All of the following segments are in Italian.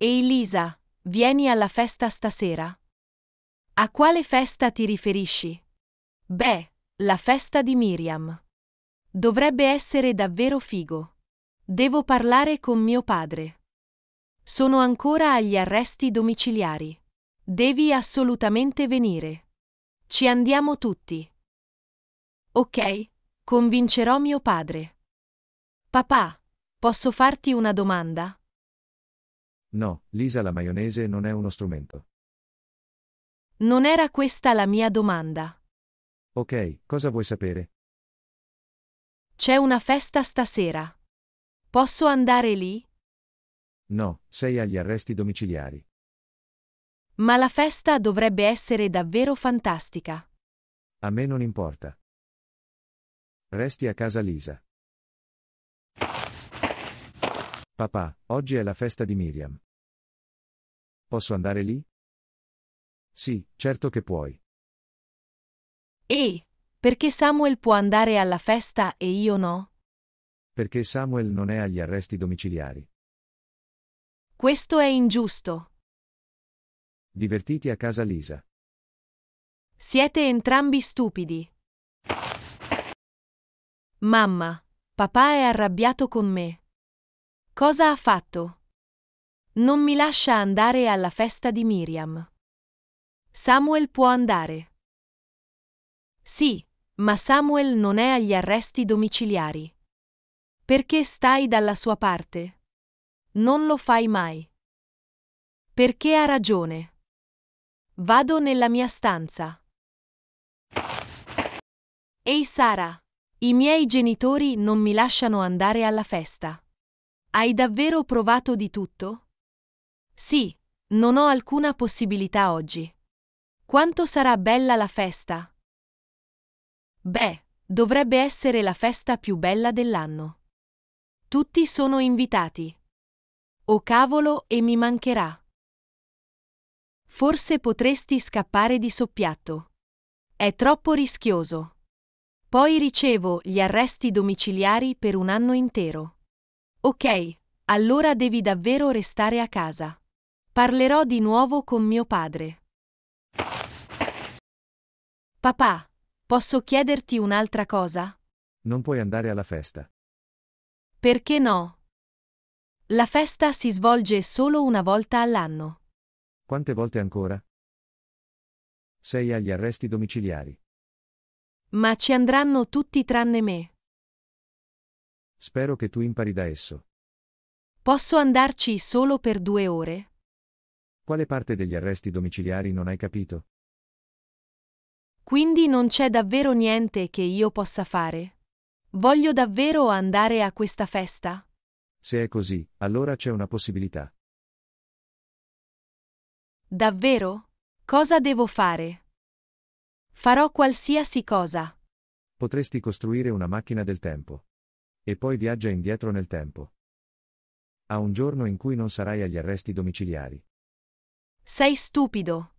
Elisa, vieni alla festa stasera? A quale festa ti riferisci? Beh, la festa di Miriam. Dovrebbe essere davvero figo. Devo parlare con mio padre. Sono ancora agli arresti domiciliari. Devi assolutamente venire. Ci andiamo tutti. Ok, convincerò mio padre. Papà, posso farti una domanda? No, Lisa la maionese non è uno strumento. Non era questa la mia domanda. Ok, cosa vuoi sapere? C'è una festa stasera. Posso andare lì? No, sei agli arresti domiciliari. Ma la festa dovrebbe essere davvero fantastica. A me non importa. Resti a casa Lisa. Papà, oggi è la festa di Miriam. Posso andare lì? Sì, certo che puoi. E perché Samuel può andare alla festa e io no? Perché Samuel non è agli arresti domiciliari. Questo è ingiusto. Divertiti a casa Lisa. Siete entrambi stupidi. Mamma, papà è arrabbiato con me. Cosa ha fatto? Non mi lascia andare alla festa di Miriam. Samuel può andare. Sì, ma Samuel non è agli arresti domiciliari. Perché stai dalla sua parte? Non lo fai mai. Perché ha ragione. Vado nella mia stanza. Ehi Sara, i miei genitori non mi lasciano andare alla festa. Hai davvero provato di tutto? Sì, non ho alcuna possibilità oggi. Quanto sarà bella la festa? Beh, dovrebbe essere la festa più bella dell'anno. Tutti sono invitati. Oh cavolo, e mi mancherà. Forse potresti scappare di soppiatto. È troppo rischioso. Poi ricevo gli arresti domiciliari per un anno intero. Ok, allora devi davvero restare a casa. Parlerò di nuovo con mio padre. Papà, posso chiederti un'altra cosa? Non puoi andare alla festa. Perché no? La festa si svolge solo una volta all'anno. Quante volte ancora? Sei agli arresti domiciliari. Ma ci andranno tutti tranne me. Spero che tu impari da esso. Posso andarci solo per due ore? Quale parte degli arresti domiciliari non hai capito? Quindi non c'è davvero niente che io possa fare? Voglio davvero andare a questa festa? Se è così, allora c'è una possibilità. Davvero? Cosa devo fare? Farò qualsiasi cosa. Potresti costruire una macchina del tempo. E poi viaggia indietro nel tempo. A un giorno in cui non sarai agli arresti domiciliari. Sei stupido.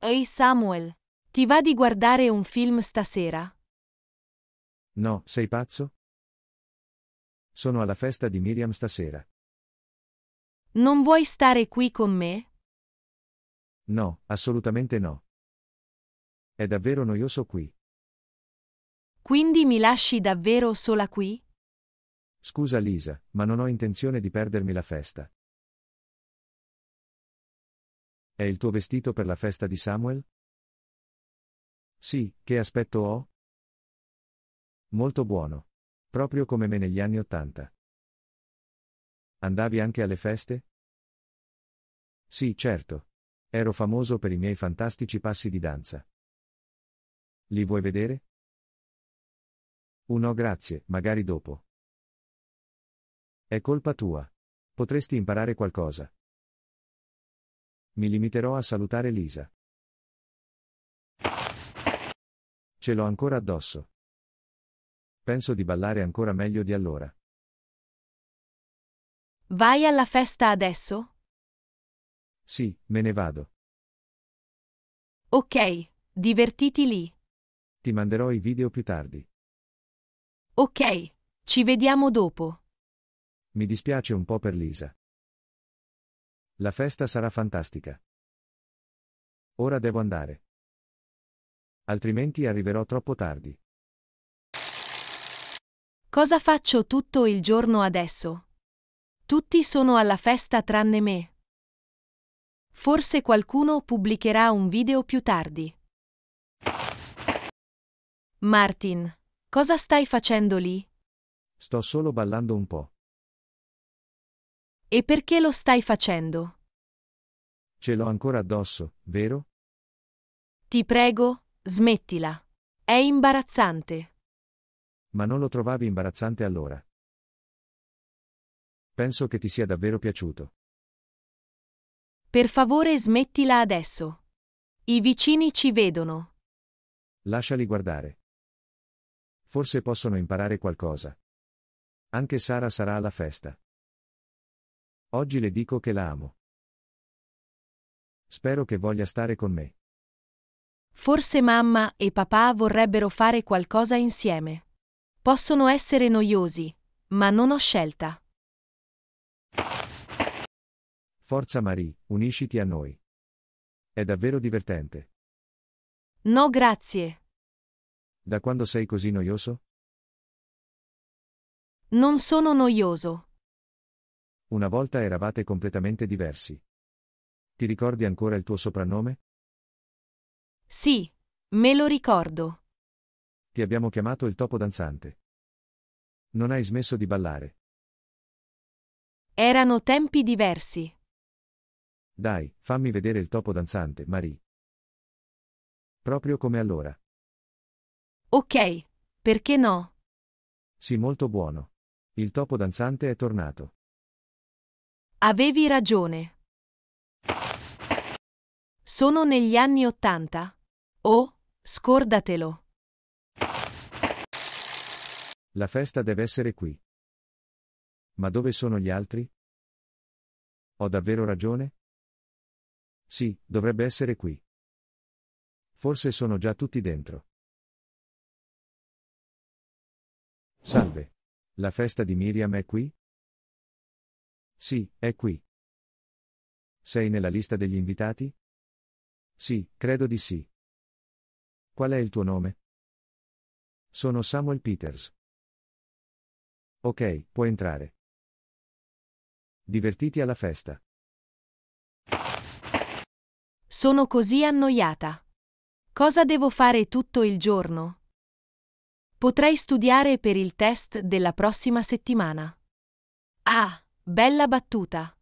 Ehi Samuel, ti va di guardare un film stasera? No, sei pazzo? Sono alla festa di Miriam stasera. Non vuoi stare qui con me? No, assolutamente no. È davvero noioso qui. Quindi mi lasci davvero sola qui? Scusa Lisa, ma non ho intenzione di perdermi la festa. È il tuo vestito per la festa di Samuel? Sì, che aspetto ho? Molto buono. Proprio come me negli anni Ottanta. Andavi anche alle feste? Sì, certo. Ero famoso per i miei fantastici passi di danza. Li vuoi vedere? Un no grazie, magari dopo. È colpa tua. Potresti imparare qualcosa mi limiterò a salutare Lisa. Ce l'ho ancora addosso. Penso di ballare ancora meglio di allora. Vai alla festa adesso? Sì, me ne vado. Ok, divertiti lì. Ti manderò i video più tardi. Ok, ci vediamo dopo. Mi dispiace un po' per Lisa. La festa sarà fantastica. Ora devo andare. Altrimenti arriverò troppo tardi. Cosa faccio tutto il giorno adesso? Tutti sono alla festa tranne me. Forse qualcuno pubblicherà un video più tardi. Martin, cosa stai facendo lì? Sto solo ballando un po'. E perché lo stai facendo? Ce l'ho ancora addosso, vero? Ti prego, smettila. È imbarazzante. Ma non lo trovavi imbarazzante allora. Penso che ti sia davvero piaciuto. Per favore smettila adesso. I vicini ci vedono. Lasciali guardare. Forse possono imparare qualcosa. Anche Sara sarà alla festa. Oggi le dico che la amo. Spero che voglia stare con me. Forse mamma e papà vorrebbero fare qualcosa insieme. Possono essere noiosi, ma non ho scelta. Forza Marie, unisciti a noi. È davvero divertente. No grazie. Da quando sei così noioso? Non sono noioso. Una volta eravate completamente diversi. Ti ricordi ancora il tuo soprannome? Sì, me lo ricordo. Ti abbiamo chiamato il topo danzante. Non hai smesso di ballare. Erano tempi diversi. Dai, fammi vedere il topo danzante, Marie. Proprio come allora. Ok, perché no? Sì, molto buono. Il topo danzante è tornato. Avevi ragione. Sono negli anni Ottanta. Oh, scordatelo. La festa deve essere qui. Ma dove sono gli altri? Ho davvero ragione? Sì, dovrebbe essere qui. Forse sono già tutti dentro. Salve. La festa di Miriam è qui? Sì, è qui. Sei nella lista degli invitati? Sì, credo di sì. Qual è il tuo nome? Sono Samuel Peters. Ok, puoi entrare. Divertiti alla festa. Sono così annoiata. Cosa devo fare tutto il giorno? Potrei studiare per il test della prossima settimana. Ah! Bella battuta.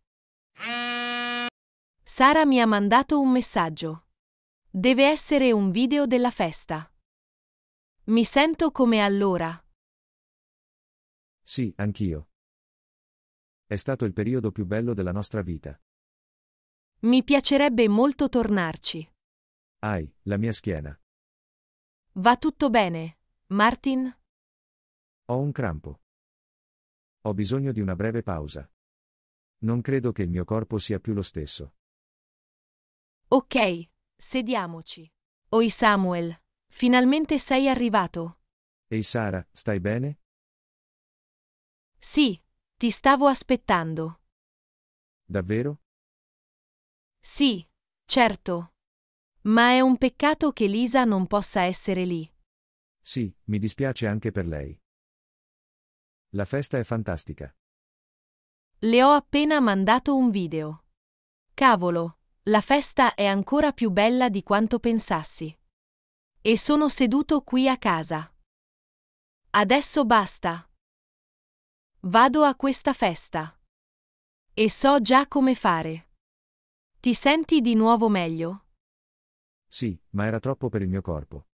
Sara mi ha mandato un messaggio. Deve essere un video della festa. Mi sento come allora. Sì, anch'io. È stato il periodo più bello della nostra vita. Mi piacerebbe molto tornarci. Ai, la mia schiena. Va tutto bene, Martin? Ho un crampo. Ho bisogno di una breve pausa. Non credo che il mio corpo sia più lo stesso. Ok, sediamoci. Oi Samuel, finalmente sei arrivato. Ehi Sara, stai bene? Sì, ti stavo aspettando. Davvero? Sì, certo. Ma è un peccato che Lisa non possa essere lì. Sì, mi dispiace anche per lei. La festa è fantastica. Le ho appena mandato un video. Cavolo, la festa è ancora più bella di quanto pensassi. E sono seduto qui a casa. Adesso basta. Vado a questa festa. E so già come fare. Ti senti di nuovo meglio? Sì, ma era troppo per il mio corpo.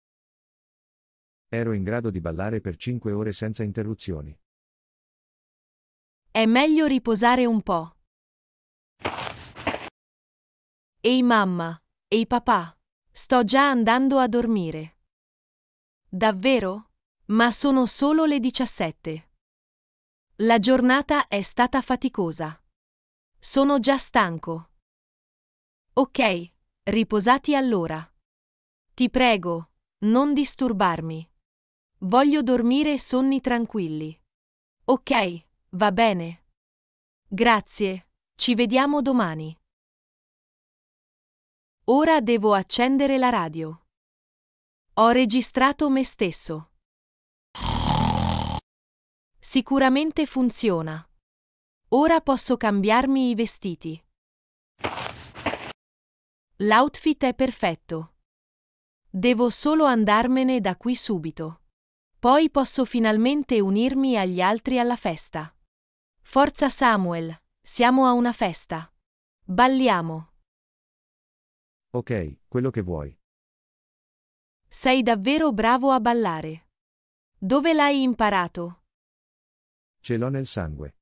Ero in grado di ballare per 5 ore senza interruzioni. È meglio riposare un po'. Ehi mamma, ehi papà, sto già andando a dormire. Davvero? Ma sono solo le 17. La giornata è stata faticosa. Sono già stanco. Ok, riposati allora. Ti prego, non disturbarmi. Voglio dormire sonni tranquilli. Ok. Va bene. Grazie, ci vediamo domani. Ora devo accendere la radio. Ho registrato me stesso. Sicuramente funziona. Ora posso cambiarmi i vestiti. L'outfit è perfetto. Devo solo andarmene da qui subito. Poi posso finalmente unirmi agli altri alla festa. Forza Samuel, siamo a una festa. Balliamo. Ok, quello che vuoi. Sei davvero bravo a ballare. Dove l'hai imparato? Ce l'ho nel sangue.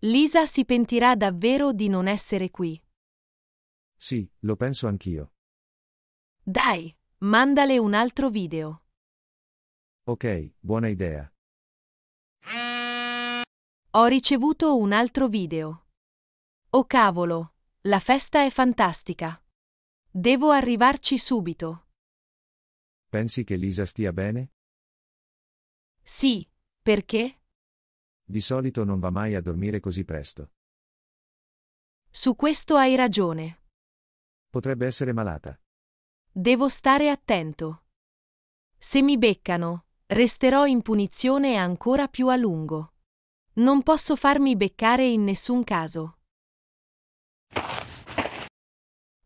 Lisa si pentirà davvero di non essere qui. Sì, lo penso anch'io. Dai, mandale un altro video. Ok, buona idea. Ho ricevuto un altro video. Oh cavolo, la festa è fantastica. Devo arrivarci subito. Pensi che Lisa stia bene? Sì, perché? Di solito non va mai a dormire così presto. Su questo hai ragione. Potrebbe essere malata. Devo stare attento. Se mi beccano, resterò in punizione ancora più a lungo. Non posso farmi beccare in nessun caso.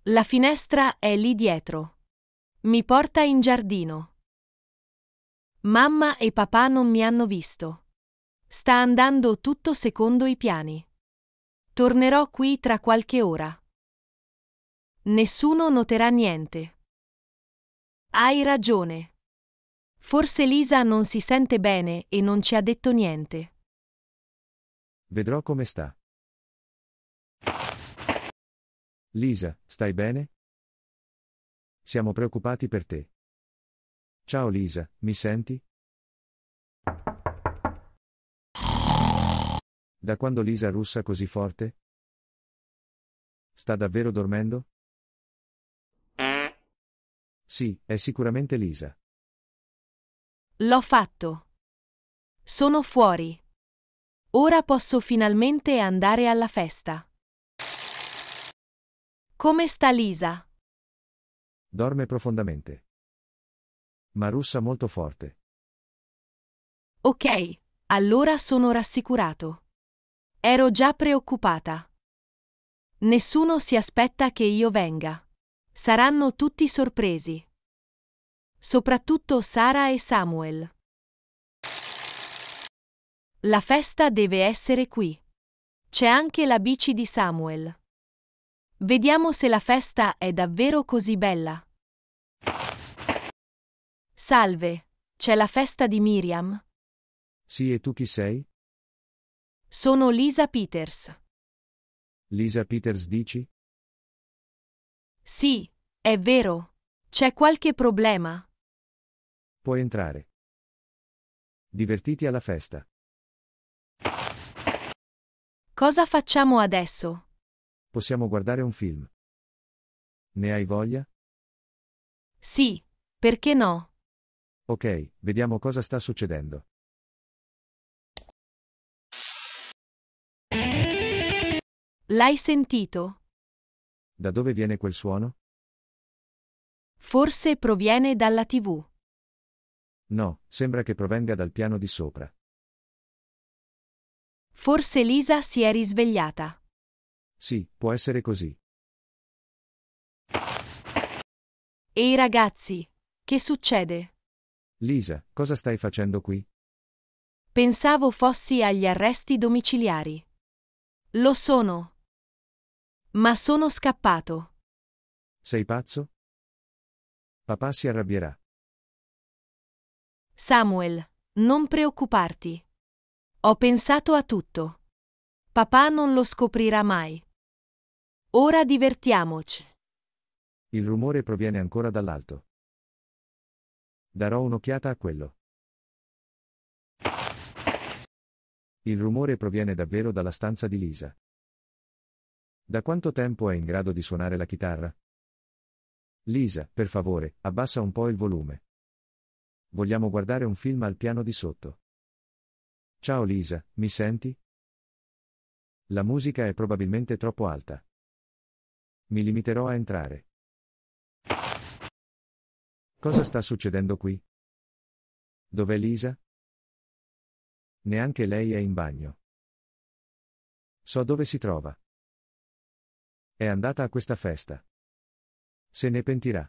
La finestra è lì dietro. Mi porta in giardino. Mamma e papà non mi hanno visto. Sta andando tutto secondo i piani. Tornerò qui tra qualche ora. Nessuno noterà niente. Hai ragione. Forse Lisa non si sente bene e non ci ha detto niente. Vedrò come sta. Lisa, stai bene? Siamo preoccupati per te. Ciao Lisa, mi senti? Da quando Lisa russa così forte? Sta davvero dormendo? Sì, è sicuramente Lisa. L'ho fatto. Sono fuori. Ora posso finalmente andare alla festa. Come sta Lisa? Dorme profondamente. Ma russa molto forte. Ok, allora sono rassicurato. Ero già preoccupata. Nessuno si aspetta che io venga. Saranno tutti sorpresi. Soprattutto Sara e Samuel. La festa deve essere qui. C'è anche la bici di Samuel. Vediamo se la festa è davvero così bella. Salve, c'è la festa di Miriam? Sì, e tu chi sei? Sono Lisa Peters. Lisa Peters dici? Sì, è vero. C'è qualche problema. Puoi entrare. Divertiti alla festa. Cosa facciamo adesso? Possiamo guardare un film. Ne hai voglia? Sì, perché no? Ok, vediamo cosa sta succedendo. L'hai sentito? Da dove viene quel suono? Forse proviene dalla TV. No, sembra che provenga dal piano di sopra. Forse Lisa si è risvegliata. Sì, può essere così. Ehi ragazzi, che succede? Lisa, cosa stai facendo qui? Pensavo fossi agli arresti domiciliari. Lo sono. Ma sono scappato. Sei pazzo? Papà si arrabbierà. Samuel, non preoccuparti. Ho pensato a tutto. Papà non lo scoprirà mai. Ora divertiamoci. Il rumore proviene ancora dall'alto. Darò un'occhiata a quello. Il rumore proviene davvero dalla stanza di Lisa. Da quanto tempo è in grado di suonare la chitarra? Lisa, per favore, abbassa un po' il volume. Vogliamo guardare un film al piano di sotto. Ciao Lisa, mi senti? La musica è probabilmente troppo alta. Mi limiterò a entrare. Cosa sta succedendo qui? Dov'è Lisa? Neanche lei è in bagno. So dove si trova. È andata a questa festa. Se ne pentirà.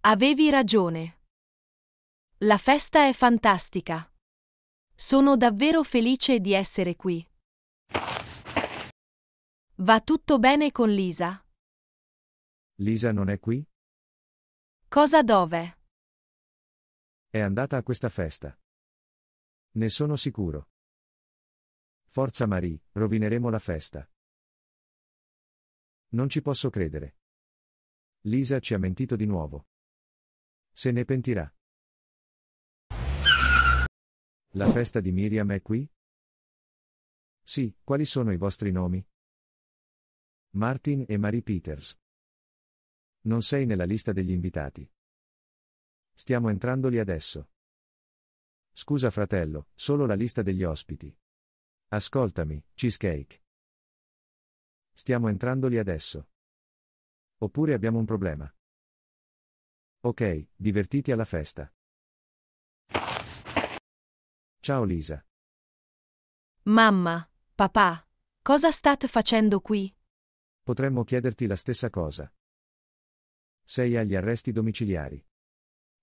Avevi ragione. La festa è fantastica. Sono davvero felice di essere qui. Va tutto bene con Lisa? Lisa non è qui? Cosa dove? È andata a questa festa. Ne sono sicuro. Forza Marie, rovineremo la festa. Non ci posso credere. Lisa ci ha mentito di nuovo. Se ne pentirà. La festa di Miriam è qui? Sì, quali sono i vostri nomi? Martin e Marie Peters. Non sei nella lista degli invitati. Stiamo entrandoli adesso. Scusa fratello, solo la lista degli ospiti. Ascoltami, cheesecake. Stiamo entrandoli adesso. Oppure abbiamo un problema. Ok, divertiti alla festa. Ciao Lisa. Mamma, papà, cosa state facendo qui? Potremmo chiederti la stessa cosa. Sei agli arresti domiciliari.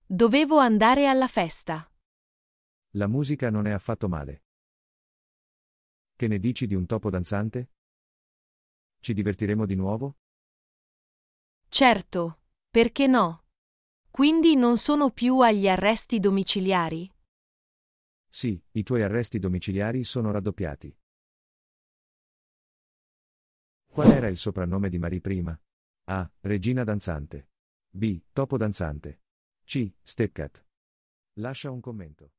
Dovevo andare alla festa. La musica non è affatto male. Che ne dici di un topo danzante? Ci divertiremo di nuovo? Certo, perché no? Quindi non sono più agli arresti domiciliari? Sì, i tuoi arresti domiciliari sono raddoppiati. Qual era il soprannome di Marie prima? A. Regina danzante. B. Topo danzante. C. Stepcat. Lascia un commento.